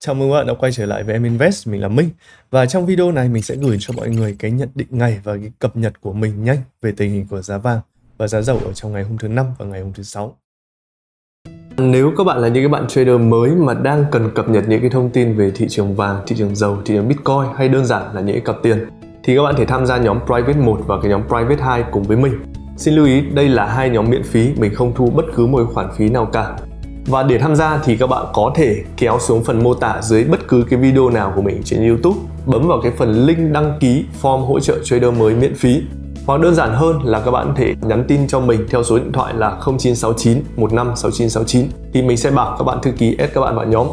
Chào mừng các bạn đã quay trở lại với em Invest, mình là Minh Và trong video này mình sẽ gửi cho mọi người cái nhận định ngày và cái cập nhật của mình nhanh về tình hình của giá vàng và giá dầu ở trong ngày hôm thứ năm và ngày hôm thứ sáu. Nếu các bạn là những cái bạn trader mới mà đang cần cập nhật những cái thông tin về thị trường vàng, thị trường dầu, thị trường Bitcoin hay đơn giản là những cái cặp tiền thì các bạn thể tham gia nhóm Private 1 và cái nhóm Private 2 cùng với mình. Xin lưu ý đây là hai nhóm miễn phí, mình không thu bất cứ một khoản phí nào cả và để tham gia thì các bạn có thể kéo xuống phần mô tả dưới bất cứ cái video nào của mình trên YouTube, bấm vào cái phần link đăng ký form hỗ trợ trader mới miễn phí. Hoặc đơn giản hơn là các bạn có thể nhắn tin cho mình theo số điện thoại là 0969 15 6969 thì mình sẽ bảo các bạn thư ký add các bạn vào nhóm.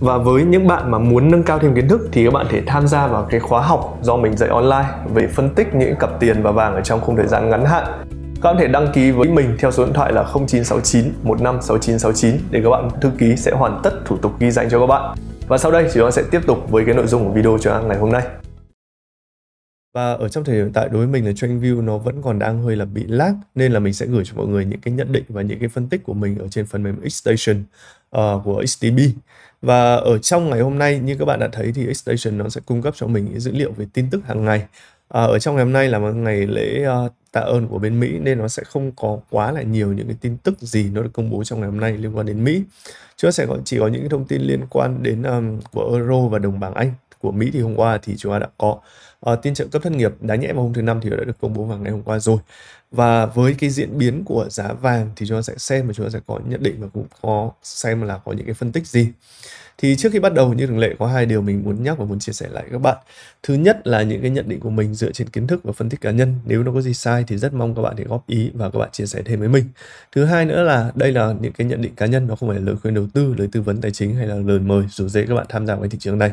Và với những bạn mà muốn nâng cao thêm kiến thức thì các bạn thể tham gia vào cái khóa học do mình dạy online về phân tích những cặp tiền và vàng ở trong khung thời gian ngắn hạn các bạn có thể đăng ký với mình theo số điện thoại là 0969 156969 để các bạn thư ký sẽ hoàn tất thủ tục ghi danh cho các bạn. Và sau đây chúng ta sẽ tiếp tục với cái nội dung của video chúng ta ngày hôm nay. Và ở trong thời điểm hiện tại đối với mình là view nó vẫn còn đang hơi là bị lag nên là mình sẽ gửi cho mọi người những cái nhận định và những cái phân tích của mình ở trên phần mềm Xstation uh, của XTB. Và ở trong ngày hôm nay như các bạn đã thấy thì Xstation nó sẽ cung cấp cho mình những dữ liệu về tin tức hàng ngày À, ở trong ngày hôm nay là một ngày lễ uh, tạ ơn của bên Mỹ nên nó sẽ không có quá là nhiều những cái tin tức gì nó được công bố trong ngày hôm nay liên quan đến Mỹ. chưa sẽ có, chỉ có những thông tin liên quan đến um, của euro và đồng bảng Anh. Của Mỹ thì hôm qua thì chúng ta đã có uh, tin trợ cấp thất nghiệp đáng nhẽ vào hôm thứ năm thì đã được công bố vào ngày hôm qua rồi và với cái diễn biến của giá vàng thì chúng ta sẽ xem và chúng ta sẽ có nhận định và cũng có xem là có những cái phân tích gì thì trước khi bắt đầu như thường lệ có hai điều mình muốn nhắc và muốn chia sẻ lại các bạn thứ nhất là những cái nhận định của mình dựa trên kiến thức và phân tích cá nhân nếu nó có gì sai thì rất mong các bạn để góp ý và các bạn chia sẻ thêm với mình thứ hai nữa là đây là những cái nhận định cá nhân nó không phải là lời khuyên đầu tư lời tư vấn tài chính hay là lời mời rủ dê các bạn tham gia vào thị trường này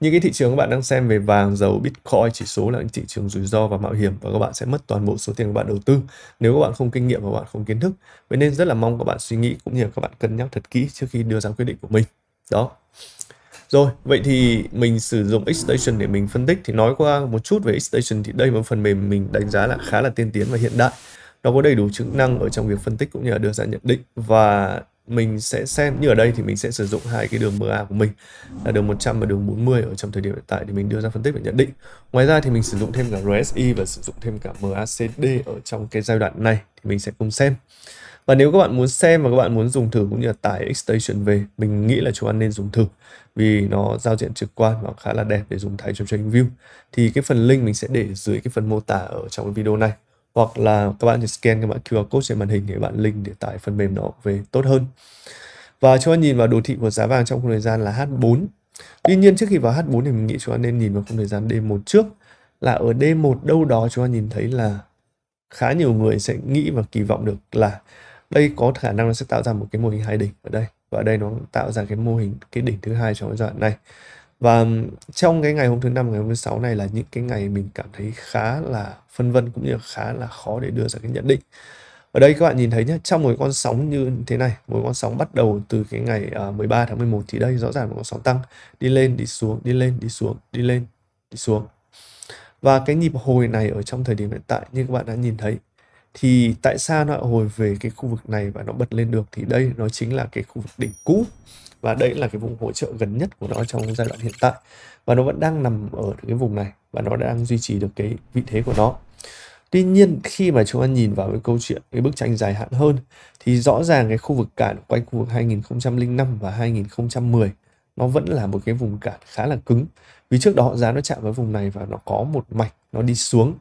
những cái thị trường các bạn đang xem về vàng, dầu, bitcoin, chỉ số là những thị trường rủi ro và mạo hiểm và các bạn sẽ mất toàn bộ số tiền các bạn đầu tư nếu các bạn không kinh nghiệm và các bạn không kiến thức. Vậy nên rất là mong các bạn suy nghĩ cũng như là các bạn cân nhắc thật kỹ trước khi đưa ra quyết định của mình. Đó. Rồi, vậy thì mình sử dụng Xstation để mình phân tích thì nói qua một chút về Xstation thì đây là một phần mềm mình đánh giá là khá là tiên tiến và hiện đại. Nó có đầy đủ chức năng ở trong việc phân tích cũng như là đưa ra nhận định và mình sẽ xem như ở đây thì mình sẽ sử dụng hai cái đường MA của mình là đường 100 và đường 40 ở trong thời điểm hiện tại thì mình đưa ra phân tích và nhận định. Ngoài ra thì mình sử dụng thêm cả RSI và sử dụng thêm cả MACD ở trong cái giai đoạn này thì mình sẽ cùng xem. Và nếu các bạn muốn xem và các bạn muốn dùng thử cũng như là tải Xstation về, mình nghĩ là chúng ta nên dùng thử vì nó giao diện trực quan và khá là đẹp để dùng thay cho trading view. Thì cái phần link mình sẽ để dưới cái phần mô tả ở trong video này hoặc là các bạn chỉ scan các bạn QR code trên màn hình để bạn link để tải phần mềm nó về tốt hơn và cho ta nhìn vào đồ thị của giá vàng trong khung thời gian là H4 tuy nhiên trước khi vào H4 thì mình nghĩ chúng ta nên nhìn vào khung thời gian D1 trước là ở D1 đâu đó chúng ta nhìn thấy là khá nhiều người sẽ nghĩ và kỳ vọng được là đây có khả năng nó sẽ tạo ra một cái mô hình hai đỉnh ở đây và ở đây nó tạo ra cái mô hình cái đỉnh thứ hai trong giai đoạn này và trong cái ngày hôm thứ năm ngày hôm thứ sáu này là những cái ngày mình cảm thấy khá là phân vân cũng như là khá là khó để đưa ra cái nhận định ở đây các bạn nhìn thấy nhé trong một con sóng như thế này một con sóng bắt đầu từ cái ngày 13 à, tháng 11 thì đây rõ ràng một con sóng tăng đi lên đi xuống đi lên đi xuống đi lên đi xuống và cái nhịp hồi này ở trong thời điểm hiện tại như các bạn đã nhìn thấy thì tại sao nó lại hồi về cái khu vực này và nó bật lên được thì đây nó chính là cái khu vực đỉnh cũ và đây là cái vùng hỗ trợ gần nhất của nó trong giai đoạn hiện tại và nó vẫn đang nằm ở cái vùng này và nó đang duy trì được cái vị thế của nó tuy nhiên khi mà chúng ta nhìn vào cái câu chuyện cái bức tranh dài hạn hơn thì rõ ràng cái khu vực cản quanh khu vực 2005 và 2010 nó vẫn là một cái vùng cản khá là cứng vì trước đó giá nó chạm với vùng này và nó có một mạch nó đi xuống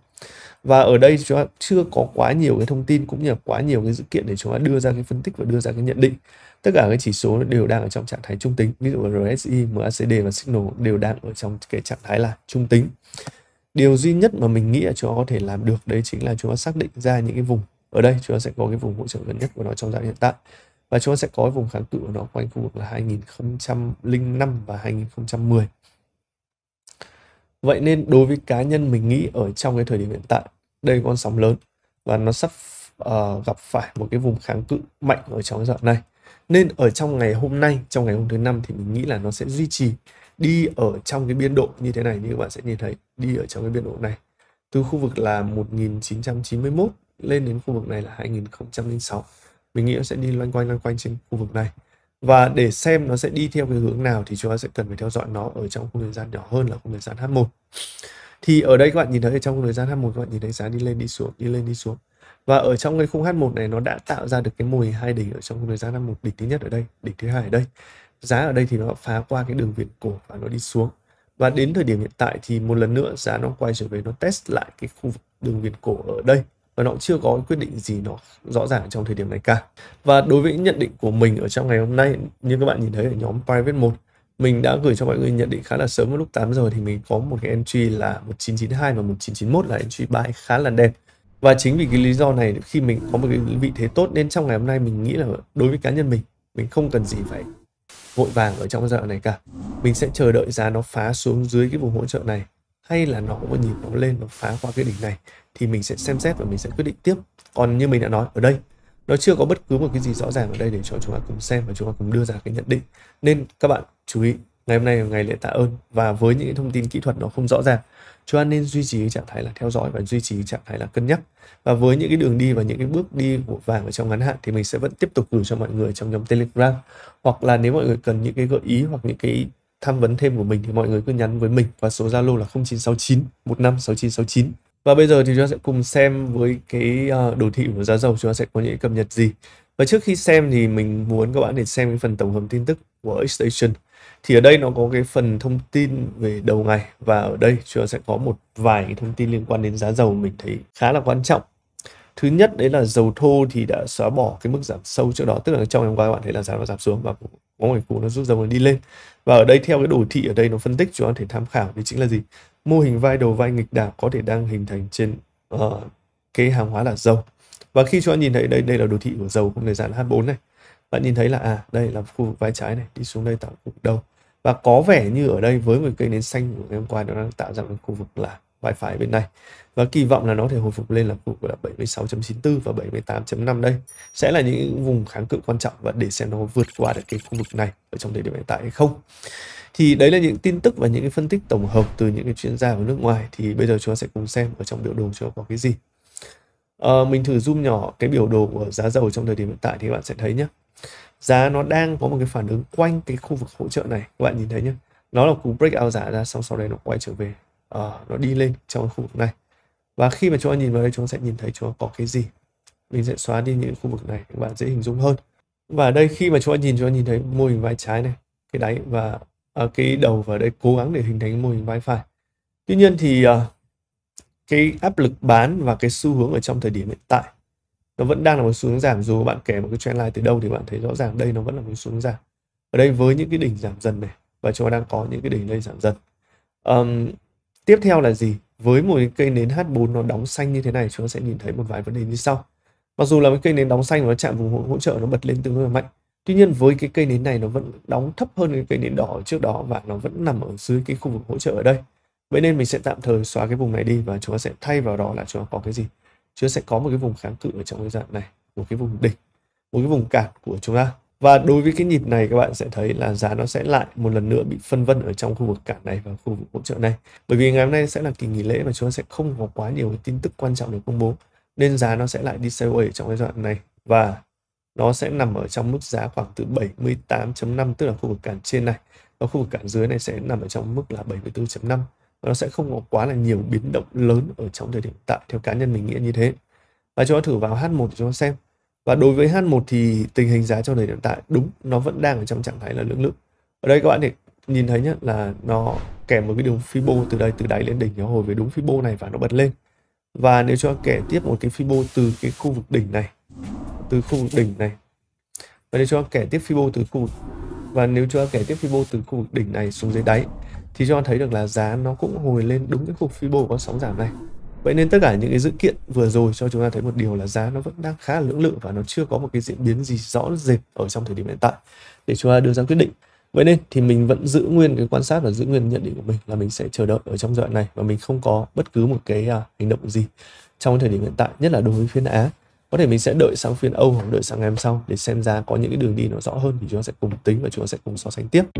và ở đây chúng ta chưa có quá nhiều cái thông tin cũng như là quá nhiều cái dữ kiện để chúng ta đưa ra cái phân tích và đưa ra cái nhận định tất cả cái chỉ số đều đang ở trong trạng thái trung tính ví dụ RSI, MACD và Signal đều đang ở trong cái trạng thái là trung tính điều duy nhất mà mình nghĩ là chúng ta có thể làm được đấy chính là chúng ta xác định ra những cái vùng ở đây chúng ta sẽ có cái vùng hỗ trợ gần nhất của nó trong giai đoạn hiện tại và chúng ta sẽ có cái vùng kháng cự của nó quanh khu vực là 2005 và 2010 vậy nên đối với cá nhân mình nghĩ ở trong cái thời điểm hiện tại đây con sóng lớn và nó sắp uh, gặp phải một cái vùng kháng cự mạnh ở trong giai đoạn này nên ở trong ngày hôm nay trong ngày hôm thứ năm thì mình nghĩ là nó sẽ duy trì đi ở trong cái biên độ như thế này như các bạn sẽ nhìn thấy đi ở trong cái biên độ này từ khu vực là 1991 lên đến khu vực này là 2006 mình nghĩ nó sẽ đi loanh quanh loanh quanh trên khu vực này và để xem nó sẽ đi theo cái hướng nào thì chúng ta sẽ cần phải theo dõi nó ở trong khung thời gian nhỏ hơn là khung thời gian H1 thì ở đây các bạn nhìn thấy ở trong thời gian H1 các bạn nhìn thấy giá đi lên đi xuống đi lên đi xuống và ở trong cái khung H1 này nó đã tạo ra được cái mô hai đỉnh ở trong thời gian H1 đỉnh thứ nhất ở đây đỉnh thứ hai ở đây giá ở đây thì nó phá qua cái đường viền cổ và nó đi xuống và đến thời điểm hiện tại thì một lần nữa giá nó quay trở về nó test lại cái khu vực đường viền cổ ở đây và nó chưa có quyết định gì nó rõ ràng trong thời điểm này cả. Và đối với nhận định của mình ở trong ngày hôm nay như các bạn nhìn thấy ở nhóm Private 1 mình đã gửi cho mọi người nhận định khá là sớm vào lúc 8 giờ thì mình có một cái entry là 1992 và 1991 là entry buy khá là đẹp và chính vì cái lý do này khi mình có một cái vị thế tốt nên trong ngày hôm nay mình nghĩ là đối với cá nhân mình mình không cần gì phải vội vàng ở trong giai đoạn này cả mình sẽ chờ đợi giá nó phá xuống dưới cái vùng hỗ trợ này hay là nó có một nhịp nó lên nó phá qua cái đỉnh này thì mình sẽ xem xét và mình sẽ quyết định tiếp còn như mình đã nói ở đây nó chưa có bất cứ một cái gì rõ ràng ở đây để cho chúng ta cùng xem và chúng ta cùng đưa ra cái nhận định nên các bạn chú ý ngày hôm nay là ngày lễ tạ ơn và với những thông tin kỹ thuật nó không rõ ràng chúng ta nên duy trì trạng thái là theo dõi và duy trì trạng thái là cân nhắc và với những cái đường đi và những cái bước đi của vàng ở trong ngắn hạn thì mình sẽ vẫn tiếp tục gửi cho mọi người trong nhóm telegram hoặc là nếu mọi người cần những cái gợi ý hoặc những cái tham vấn thêm của mình thì mọi người cứ nhắn với mình qua số zalo là 0969 156969 và bây giờ thì chúng ta sẽ cùng xem với cái ờ, đồ thị của giá dầu chúng ta sẽ có những cập nhật gì và trước khi xem thì mình muốn các bạn để xem cái phần tổng hợp tin tức workstation thì ở đây nó có cái phần thông tin về đầu ngày và ở đây chúng ta sẽ có một vài cái thông tin liên quan đến giá dầu mình thấy khá là quan trọng thứ nhất đấy là dầu thô thì đã xóa bỏ cái mức giảm sâu trước đó tức là trong ngày hôm qua các bạn thấy là giá nó giảm xuống và có ngày cũ nó rút dầu nó đi lên và ở đây theo cái đồ thị ở đây nó phân tích chúng ta thể tham khảo thì chính là gì mô hình vai đầu vai nghịch đảo có thể đang hình thành trên uh, cái hàng hóa là dầu và khi chúng ta nhìn thấy đây đây là đồ thị của dầu không thời gian H4 này bạn nhìn thấy là à đây là khu vực vai trái này đi xuống đây tạo khu vực đâu và có vẻ như ở đây với một cây nến xanh của ngày hôm qua nó đang tạo ra một khu vực là vai phải bên này và kỳ vọng là nó thể hồi phục lên là khu vực là 76.94 và 78.5 đây sẽ là những vùng kháng cự quan trọng và để xem nó vượt qua được cái khu vực này ở trong thời điểm hiện tại hay không thì đấy là những tin tức và những cái phân tích tổng hợp từ những cái chuyên gia ở nước ngoài thì bây giờ chúng ta sẽ cùng xem ở trong biểu đồ chúng ta có cái gì à, mình thử zoom nhỏ cái biểu đồ của giá dầu trong thời điểm hiện tại thì các bạn sẽ thấy nhé giá nó đang có một cái phản ứng quanh cái khu vực hỗ trợ này các bạn nhìn thấy nhé nó là cú break out giá ra xong sau đấy nó quay trở về à, nó đi lên trong khu vực này và khi mà chúng ta nhìn vào đây chúng ta sẽ nhìn thấy chúng ta có cái gì mình sẽ xóa đi những khu vực này các bạn dễ hình dung hơn và đây khi mà chúng ta nhìn chúng ta nhìn thấy mô hình vai trái này cái đáy và à, cái đầu vào đây cố gắng để hình thành mô hình vai phải tuy nhiên thì à, cái áp lực bán và cái xu hướng ở trong thời điểm hiện tại nó vẫn đang là một xuống giảm dù bạn kể một cái trendline từ đâu thì bạn thấy rõ ràng đây nó vẫn là một xuống giảm ở đây với những cái đỉnh giảm dần này và chúng ta đang có những cái đỉnh đây giảm dần um, tiếp theo là gì với một cây nến H4 nó đóng xanh như thế này chúng ta sẽ nhìn thấy một vài vấn đề như sau mặc dù là cái cây nến đóng xanh nó chạm vùng hỗ trợ nó bật lên tương đối là mạnh tuy nhiên với cái cây nến này nó vẫn đóng thấp hơn cái cây nến đỏ trước đó và nó vẫn nằm ở dưới cái khu vực hỗ trợ ở đây vậy nên mình sẽ tạm thời xóa cái vùng này đi và chúng ta sẽ thay vào đó là chúng ta có cái gì Chúa sẽ có một cái vùng kháng cự ở trong cái dạng này, một cái vùng đỉnh, một cái vùng cản của chúng ta. Và đối với cái nhịp này các bạn sẽ thấy là giá nó sẽ lại một lần nữa bị phân vân ở trong khu vực cản này và khu vực hỗ trợ này. Bởi vì ngày hôm nay sẽ là kỳ nghỉ lễ và chúng ta sẽ không có quá nhiều cái tin tức quan trọng được công bố. Nên giá nó sẽ lại đi sideways ở trong cái đoạn này và nó sẽ nằm ở trong mức giá khoảng từ 78.5 tức là khu vực cản trên này và khu vực cản dưới này sẽ nằm ở trong mức là 74.5 nó sẽ không có quá là nhiều biến động lớn ở trong thời điểm tại theo cá nhân mình nghĩ như thế và cho ta thử vào H1 để chúng ta xem và đối với H1 thì tình hình giá trong thời điểm tại đúng nó vẫn đang ở trong trạng thái là lưỡng lự ở đây các bạn thể nhìn thấy nhất là nó kèm một cái đường Fibo từ đây từ đáy lên đỉnh nó hồi về đúng Fibo này và nó bật lên và nếu cho kẻ tiếp một cái Fibo từ cái khu vực đỉnh này từ khu vực đỉnh này và nếu cho kẻ tiếp Fibo từ khu vực và nếu cho kẻ tiếp Fibo từ khu vực đỉnh này xuống dưới đáy thì cho thấy được là giá nó cũng hồi lên đúng cái khúc Fibo của sóng giảm này. Vậy nên tất cả những cái dữ kiện vừa rồi cho chúng ta thấy một điều là giá nó vẫn đang khá là lưỡng lự và nó chưa có một cái diễn biến gì rõ rệt ở trong thời điểm hiện tại để chúng ta đưa ra quyết định. Vậy nên thì mình vẫn giữ nguyên cái quan sát và giữ nguyên nhận định của mình là mình sẽ chờ đợi ở trong giai đoạn này và mình không có bất cứ một cái à, hành động gì trong thời điểm hiện tại, nhất là đối với phiên Á. Có thể mình sẽ đợi sang phiên Âu hoặc đợi sang ngày hôm sau để xem ra có những cái đường đi nó rõ hơn thì chúng ta sẽ cùng tính và chúng ta sẽ cùng so sánh tiếp.